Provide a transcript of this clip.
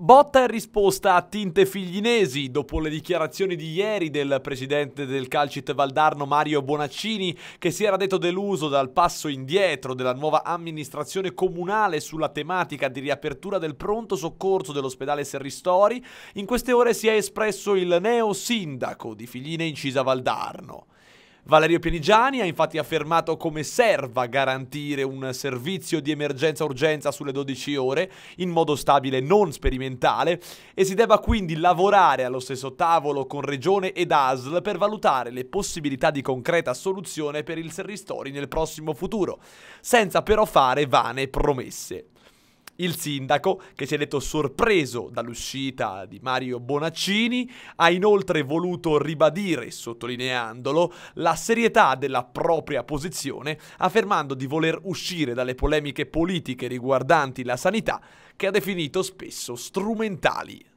Botta e risposta a tinte figlinesi dopo le dichiarazioni di ieri del presidente del Calcit Valdarno Mario Bonaccini che si era detto deluso dal passo indietro della nuova amministrazione comunale sulla tematica di riapertura del pronto soccorso dell'ospedale Serristori, in queste ore si è espresso il neo sindaco di Figline incisa Valdarno. Valerio Pianigiani ha infatti affermato come serva garantire un servizio di emergenza-urgenza sulle 12 ore in modo stabile non sperimentale e si debba quindi lavorare allo stesso tavolo con Regione ed ASL per valutare le possibilità di concreta soluzione per il Serristori nel prossimo futuro, senza però fare vane promesse. Il sindaco, che si è detto sorpreso dall'uscita di Mario Bonaccini, ha inoltre voluto ribadire, sottolineandolo, la serietà della propria posizione, affermando di voler uscire dalle polemiche politiche riguardanti la sanità, che ha definito spesso strumentali.